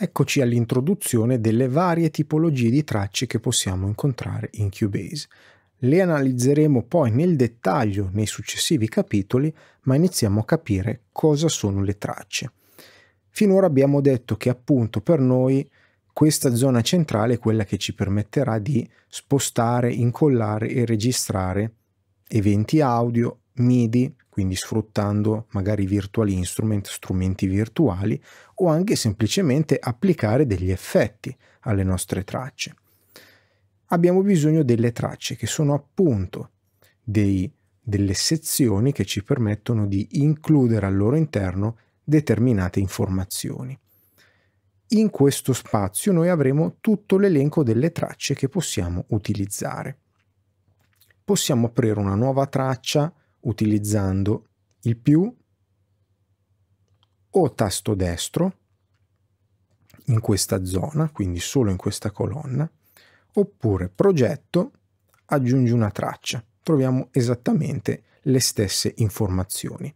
Eccoci all'introduzione delle varie tipologie di tracce che possiamo incontrare in Cubase. Le analizzeremo poi nel dettaglio nei successivi capitoli, ma iniziamo a capire cosa sono le tracce. Finora abbiamo detto che appunto per noi questa zona centrale è quella che ci permetterà di spostare, incollare e registrare eventi audio, MIDI, quindi sfruttando magari virtual instrument, strumenti virtuali, o anche semplicemente applicare degli effetti alle nostre tracce. Abbiamo bisogno delle tracce che sono appunto dei, delle sezioni che ci permettono di includere al loro interno determinate informazioni. In questo spazio noi avremo tutto l'elenco delle tracce che possiamo utilizzare. Possiamo aprire una nuova traccia utilizzando il più o tasto destro in questa zona, quindi solo in questa colonna, oppure progetto, aggiungi una traccia. Troviamo esattamente le stesse informazioni.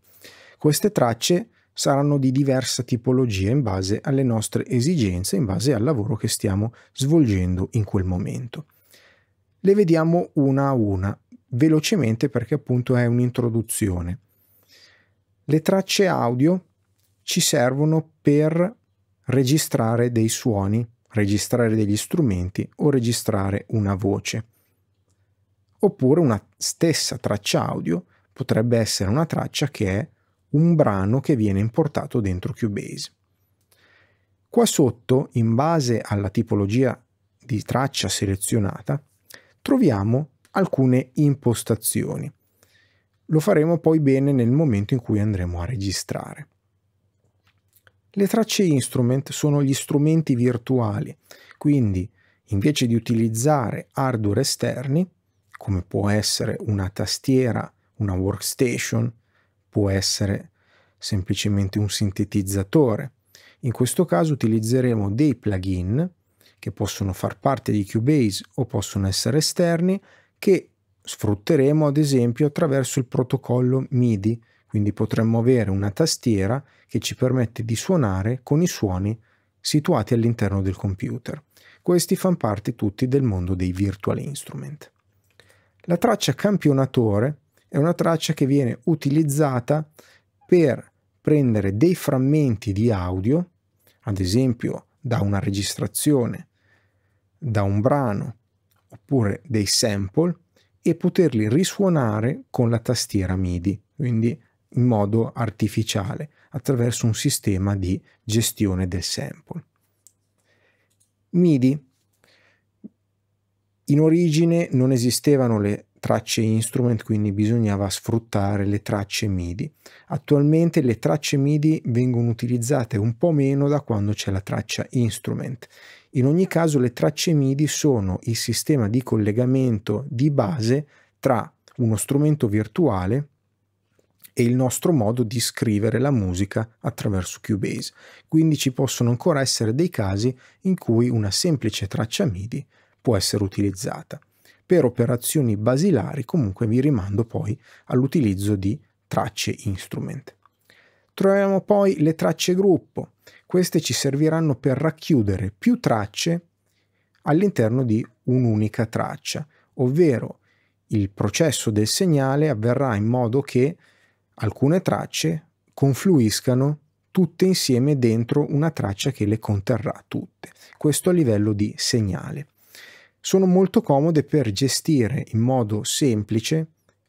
Queste tracce saranno di diversa tipologia in base alle nostre esigenze, in base al lavoro che stiamo svolgendo in quel momento. Le vediamo una a una velocemente perché appunto è un'introduzione. Le tracce audio ci servono per registrare dei suoni, registrare degli strumenti o registrare una voce. Oppure una stessa traccia audio potrebbe essere una traccia che è un brano che viene importato dentro Cubase. Qua sotto, in base alla tipologia di traccia selezionata, troviamo alcune impostazioni. Lo faremo poi bene nel momento in cui andremo a registrare. Le tracce instrument sono gli strumenti virtuali, quindi invece di utilizzare hardware esterni, come può essere una tastiera, una workstation, può essere semplicemente un sintetizzatore. In questo caso utilizzeremo dei plugin che possono far parte di Cubase o possono essere esterni che sfrutteremo ad esempio attraverso il protocollo MIDI, quindi potremmo avere una tastiera che ci permette di suonare con i suoni situati all'interno del computer. Questi fanno parte tutti del mondo dei virtual instrument. La traccia campionatore è una traccia che viene utilizzata per prendere dei frammenti di audio, ad esempio da una registrazione, da un brano oppure dei sample e poterli risuonare con la tastiera MIDI, quindi in modo artificiale, attraverso un sistema di gestione del sample. MIDI. In origine non esistevano le tracce instrument, quindi bisognava sfruttare le tracce MIDI. Attualmente le tracce MIDI vengono utilizzate un po' meno da quando c'è la traccia instrument. In ogni caso le tracce MIDI sono il sistema di collegamento di base tra uno strumento virtuale e il nostro modo di scrivere la musica attraverso Cubase. Quindi ci possono ancora essere dei casi in cui una semplice traccia MIDI può essere utilizzata. Per operazioni basilari comunque vi rimando poi all'utilizzo di tracce instrument. Troviamo poi le tracce gruppo. Queste ci serviranno per racchiudere più tracce all'interno di un'unica traccia, ovvero il processo del segnale avverrà in modo che alcune tracce confluiscano tutte insieme dentro una traccia che le conterrà tutte. Questo a livello di segnale sono molto comode per gestire in modo semplice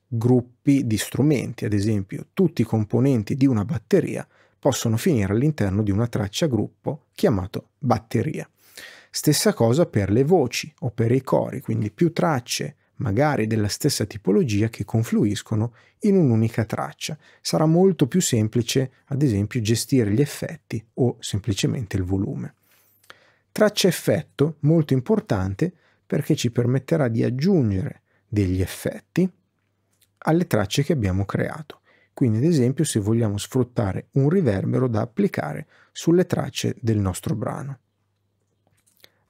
gruppi di strumenti, ad esempio tutti i componenti di una batteria possono finire all'interno di una traccia gruppo chiamato batteria. Stessa cosa per le voci o per i cori, quindi più tracce magari della stessa tipologia che confluiscono in un'unica traccia. Sarà molto più semplice, ad esempio, gestire gli effetti o semplicemente il volume. Traccia effetto, molto importante, perché ci permetterà di aggiungere degli effetti alle tracce che abbiamo creato. Quindi ad esempio se vogliamo sfruttare un riverbero da applicare sulle tracce del nostro brano.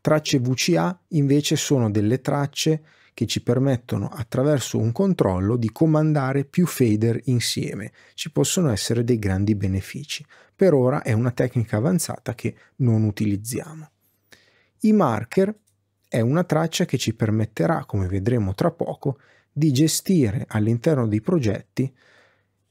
Tracce VCA invece sono delle tracce che ci permettono attraverso un controllo di comandare più fader insieme. Ci possono essere dei grandi benefici. Per ora è una tecnica avanzata che non utilizziamo. I marker è una traccia che ci permetterà, come vedremo tra poco, di gestire all'interno dei progetti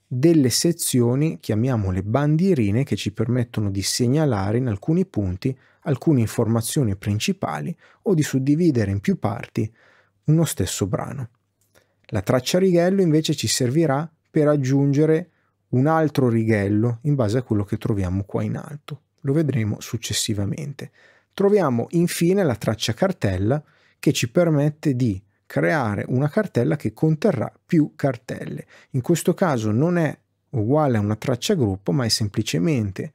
delle sezioni, chiamiamole bandierine, che ci permettono di segnalare in alcuni punti alcune informazioni principali o di suddividere in più parti uno stesso brano. La traccia righello invece ci servirà per aggiungere un altro righello in base a quello che troviamo qua in alto. Lo vedremo successivamente. Troviamo infine la traccia cartella che ci permette di creare una cartella che conterrà più cartelle. In questo caso non è uguale a una traccia gruppo, ma è semplicemente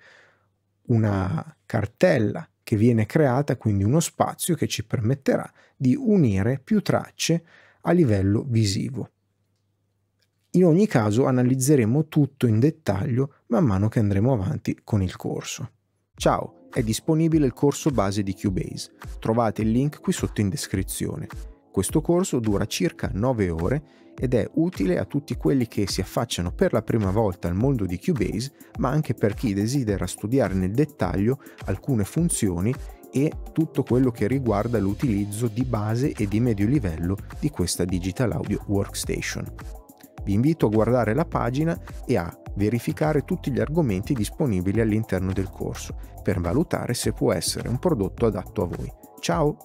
una cartella che viene creata, quindi uno spazio che ci permetterà di unire più tracce a livello visivo. In ogni caso analizzeremo tutto in dettaglio man mano che andremo avanti con il corso. Ciao! è disponibile il corso base di Cubase. Trovate il link qui sotto in descrizione. Questo corso dura circa 9 ore ed è utile a tutti quelli che si affacciano per la prima volta al mondo di Cubase, ma anche per chi desidera studiare nel dettaglio alcune funzioni e tutto quello che riguarda l'utilizzo di base e di medio livello di questa Digital Audio Workstation. Vi invito a guardare la pagina e a verificare tutti gli argomenti disponibili all'interno del corso per valutare se può essere un prodotto adatto a voi. Ciao!